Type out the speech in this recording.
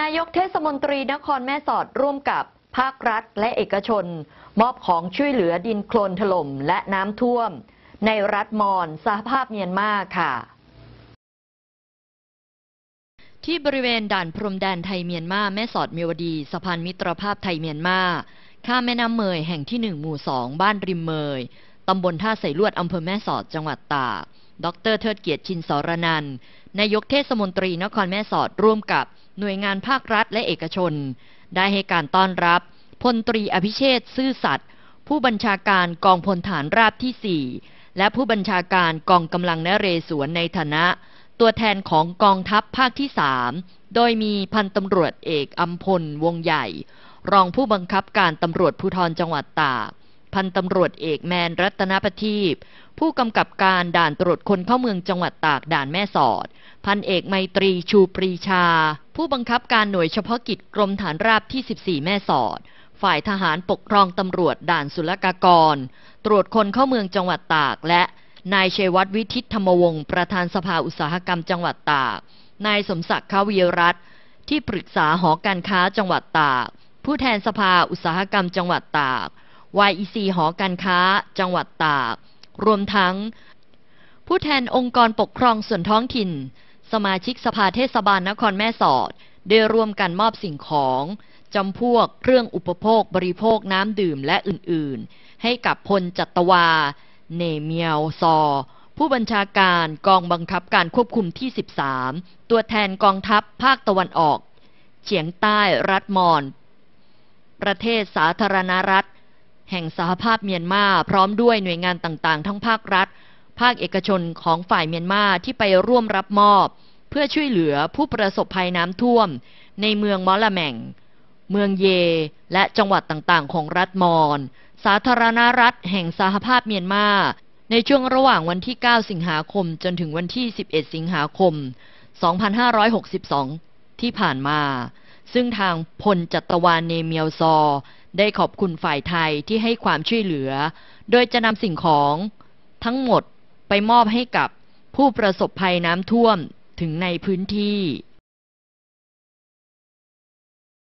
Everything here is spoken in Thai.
นายกเทศมนตรีนครแม่สอดร่วมกับภาครัฐและเอกชน มอบของช่วยเหลือดิน โคลนถล่มและน้ำท่วม ในรัฐมอนสหภาพเมียนมาค่ะ ที่บริเวณด่านพรมแดนไทยเมียนมาแม่สอดเมียวดีสะพานมิตรภาพไทยเมียนมาข้ามแม่น้ำเมยแห่งที่หนึ่งหมู่สองบ้านริมเมยตำบลท่าใส่ลวดอำเภอแม่สอดจังหวัดตากดรเทิดเกียรติชินสรนันนายกเทศมนตรีนครแม่สอดร่วมกับหน่วยงานภาครัฐและเอกชน ได้ให้การต้อนรับพลตรีอภิเชษซื่อสัตย์ผู้บัญชาการกองพลฐานราบที่ 4 และผู้บัญชาการกองกำลังนเรศวรในฐานะ ตัวแทนของกองทัพภาคที่สโดยมีพันตำรวจเอกอัมพลวงใหญ่ รองผู้บังคับการตำรวจภูธรจังหวัดตากพันตำรวจเอกแมนรัตนประทีปผู้กำกับการด่านตรวจคนเข้าเมืองจังหวัดตากด่านแม่สอด พันเอกไมตรีชูปรีชา ผู้บังคับการหน่วยเฉพาะกิจกรมฐานราบที่14แม่สอด ฝ่ายทหารปกครองตำรวจด่านศุลกากร ตรวจคนเข้าเมืองจังหวัดตาก และนายเชวัตวิทิตธรรมวงศ์ประธานสภาอุตสาหกรรมจังหวัดตากนายสมศักดิ์ขาวีรัตที่ปรึกษาหอการค้าจังหวัดตากผู้แทนสภาอุตสาหกรรมจังหวัดตาก YEC หอการค้าจังหวัดตาก รวมทั้ง ผู้แทนองค์กรปกครองส่วนท้องถิ่น สมาชิกสภาเทศบาลนครแม่สอดได้ร่วมกันมอบสิ่งของ จำพวกเครื่องอุปโภคบริโภคน้ำดื่มและอื่นๆ ให้กับพลจัตวา เนเมียวซอ ผู้บัญชาการกองบังคับการควบคุมที่ 13 ตัวแทนกองทัพภาคตะวันออกเฉียงใต้รัฐมอน ประเทศสาธารณรัฐแห่งสหภาพเมียนมาพร้อมด้วยหน่วยงานต่างๆ ทั้งภาครัฐ ภาคเอกชนของฝ่ายเมียนมาที่ไปร่วมรับมอบ เพื่อช่วยเหลือผู้ประสบภัยน้ำท่วม ในเมืองมอละแมง เมืองเย และจังหวัดต่างๆ ของรัฐมอน สาธารณรัฐแห่งสหภาพเมียนมา ในช่วงระหว่างวันที่ 9 สิงหาคมจนถึงวันที่ 11 สิงหาคม 2562 ที่ผ่านมา ซึ่งทางพลจัตวานเนเมียวซอได้ขอบคุณฝ่ายไทยที่ให้ความช่วยเหลือ โดยจะนำสิ่งของทั้งหมดไปมอบให้กับผู้ประสบภัยน้ำท่วมถึงในพื้นที่